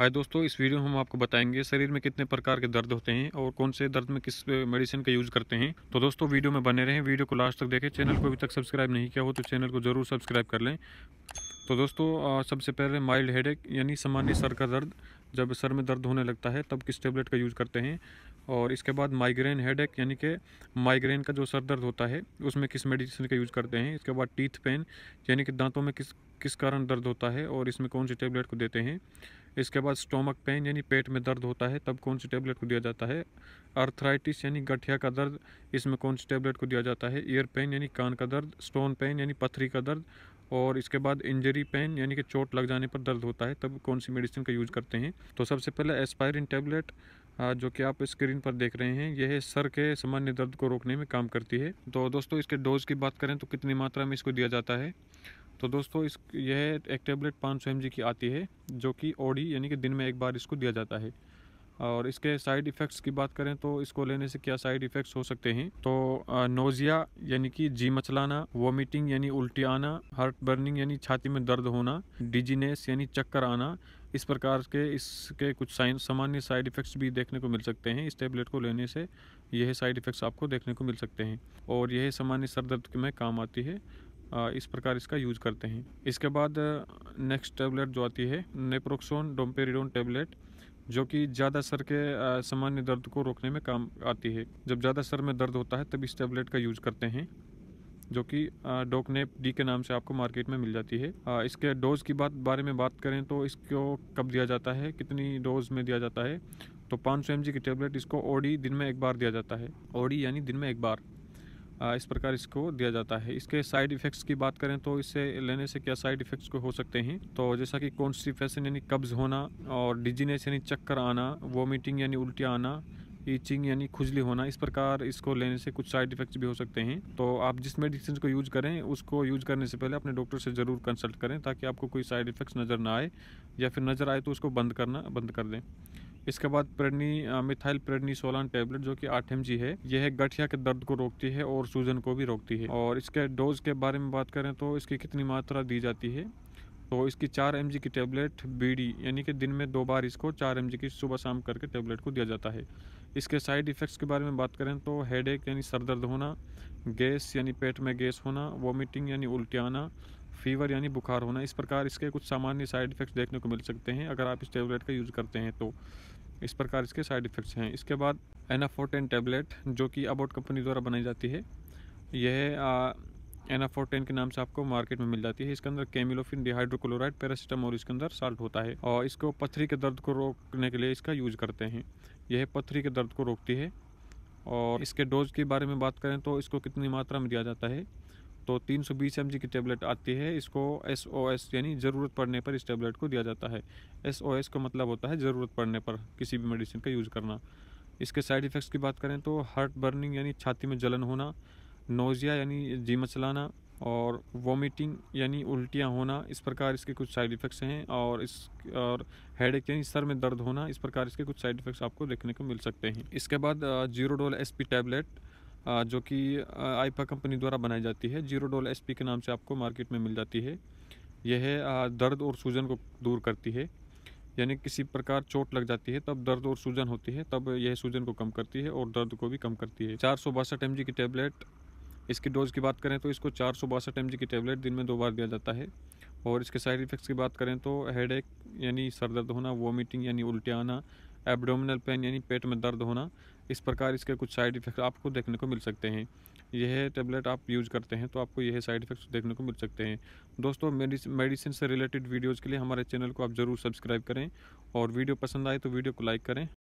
हाय दोस्तों इस वीडियो में हम आपको बताएंगे शरीर में कितने प्रकार के दर्द होते हैं और कौन से दर्द में किस मेडिसिन का यूज़ करते हैं तो दोस्तों वीडियो में बने रहें वीडियो को लास्ट तक देखें चैनल को अभी तक सब्सक्राइब नहीं किया हो तो चैनल को ज़रूर सब्सक्राइब कर लें तो दोस्तों सबसे पहले माइल्ड हेडेक यानी सामान्य सर का दर्द जब सर में दर्द होने लगता है तब किस टेबलेट का यूज़ करते हैं और इसके बाद माइग्रेन हेडेक यानी कि माइग्रेन का जो सर दर्द होता है उसमें किस मेडिसिन का यूज़ करते हैं इसके बाद टीथ पेन यानी कि दांतों में किस किस कारण दर्द होता है और इसमें कौन सी टेबलेट को देते हैं इसके बाद स्टोमक पेन यानी पेट में दर्द होता है तब कौन सी टेबलेट को दिया जाता है अर्थराइटिस यानी गठिया का दर्द इसमें कौन सी टेबलेट को दिया जाता है ईयर पेन यानी कान का दर्द स्टोन पेन यानी पथरी का दर्द और इसके बाद इंजरी पेन यानी कि चोट लग जाने पर दर्द होता है तब कौन सी मेडिसिन का यूज़ करते हैं तो सबसे पहले एस्पायरिन टेबलेट जो कि आप स्क्रीन पर देख रहे हैं यह सर के सामान्य दर्द को रोकने में काम करती है तो दोस्तों इसके डोज की बात करें तो कितनी मात्रा में इसको दिया जाता है तो दोस्तों इस यह एक टेबलेट 500 सौ की आती है जो कि ओडी यानी कि दिन में एक बार इसको दिया जाता है और इसके साइड इफ़ेक्ट्स की बात करें तो इसको लेने से क्या साइड इफ़ेक्ट्स हो सकते हैं तो नोज़िया यानी कि जी मचलाना वॉमिटिंग यानी उल्टी आना हार्ट बर्निंग यानी छाती में दर्द होना डिजीनेस यानी चक्कर आना इस प्रकार के इसके कुछ साइन सामान्य साइड इफ़ेक्ट्स भी देखने को मिल सकते हैं इस टेबलेट को लेने से यह साइड इफ़ेक्ट्स आपको देखने को मिल सकते हैं और यह सामान्य सर दर्द में काम आती है इस प्रकार इसका यूज करते हैं इसके बाद नेक्स्ट टैबलेट जो आती है नेप्रोक्सोन डोम्पेरिडोन टेबलेट जो कि ज़्यादा सर के सामान्य दर्द को रोकने में काम आती है जब ज़्यादा सर में दर्द होता है तब इस टैबलेट का यूज़ करते हैं जो कि डोकनेप डी के नाम से आपको मार्केट में मिल जाती है इसके डोज़ की बात बारे में बात करें तो इसको कब दिया जाता है कितनी डोज में दिया जाता है तो पाँच सौ की टेबलेट इसको ओडी दिन में एक बार दिया जाता है ओडी यानी दिन में एक बार इस प्रकार इसको दिया जाता है इसके साइड इफ़ेक्ट्स की बात करें तो इसे लेने से क्या साइड इफ़ेक्ट्स को हो सकते हैं तो जैसा कि कॉन्स्टिपेशन यानी कब्ज़ होना और डिजीनेस यानी चक्कर आना वोमिटिंग यानी उल्टियाँ आना ईचिंग यानी खुजली होना इस प्रकार इसको लेने से कुछ साइड इफेक्ट्स भी हो सकते हैं तो आप जिस मेडिसिन को यूज करें उसको यूज करने से पहले अपने डॉक्टर से ज़रूर कंसल्ट करें ताकि आपको कोई साइड इफेक्ट्स नज़र ना आए या फिर नज़र आए तो उसको बंद करना बंद कर दें इसके बाद प्रेडनी मिथाइल प्रेडनी सोलान टेबलेट जो कि आठ एम है यह गठिया के दर्द को रोकती है और सूजन को भी रोकती है और इसके डोज के बारे में बात करें तो इसकी कितनी मात्रा दी जाती है तो इसकी चार एम की टेबलेट बीडी यानी कि दिन में दो बार इसको चार एम की सुबह शाम करके टेबलेट को दिया जाता है इसके साइड इफ़ेक्ट्स के बारे में बात करें तो हेडेक यानी सर दर्द होना गैस यानी पेट में गैस होना वॉमिटिंग यानी उल्टियाना आना फीवर यानी बुखार होना इस प्रकार इसके कुछ सामान्य साइड इफ़ेक्ट्स देखने को मिल सकते हैं अगर आप इस टेबलेट का यूज़ करते हैं तो इस प्रकार इसके साइड इफ़ेक्ट्स हैं इसके बाद एनाफोटेन टैबलेट जो कि अबोट कंपनी द्वारा बनाई जाती है यह एनाफोटेन के नाम से आपको मार्केट में मिल जाती है इसके अंदर केमिलोफिन डिहाइड्रोक्लोराइड और इसके अंदर साल्ट होता है और इसको पथरी के दर्द को रोकने के लिए इसका यूज करते हैं यह पथरी के दर्द को रोकती है और इसके डोज के बारे में बात करें तो इसको कितनी मात्रा में दिया जाता है तो 320 सौ बीस एम जी की टेबलेट आती है इसको एस ओ एस यानी ज़रूरत पड़ने पर इस टेबलेट को दिया जाता है एस ओ एस का मतलब होता है ज़रूरत पड़ने पर किसी भी मेडिसिन का यूज़ करना इसके साइड इफ़ेक्ट्स की बात करें तो हार्ट बर्निंग यानी छाती में जलन होना नोज़िया यानी जी मचलाना और वॉमिटिंग यानी उल्टियाँ होना इस प्रकार इसके कुछ साइड इफ़ेक्ट्स हैं और इस और हेड एक यानी सर में दर्द होना इस प्रकार इसके कुछ साइड इफ़ेक्ट्स आपको देखने को मिल सकते हैं इसके बाद जीरो डोल एस पी टैबलेट जो कि आईपा कंपनी द्वारा बनाई जाती है जीरो डॉल एस के नाम से आपको मार्केट में मिल जाती है यह दर्द और सूजन को दूर करती है यानी किसी प्रकार चोट लग जाती है तब दर्द और सूजन होती है तब यह सूजन को कम करती है और दर्द को भी कम करती है चार सौ बासठ एम की टैबलेट इसकी डोज की बात करें तो इसको चार सौ बासठ एम की टैबलेट दिन में दो बार दिया जाता है और इसके साइड इफ़ेक्ट्स की बात करें तो हेड यानी सर दर्द होना वॉमिटिंग यानी उल्टे आना एबडोमिनल पेन यानी पेट में दर्द होना इस प्रकार इसके कुछ साइड इफ़ेक्ट आपको देखने को मिल सकते हैं यह टेबलेट आप यूज़ करते हैं तो आपको यह साइड इफ़ेक्ट्स देखने को मिल सकते हैं दोस्तों मेडिसिन से रिलेटेड वीडियोज़ के लिए हमारे चैनल को आप ज़रूर सब्सक्राइब करें और वीडियो पसंद आए तो वीडियो को लाइक करें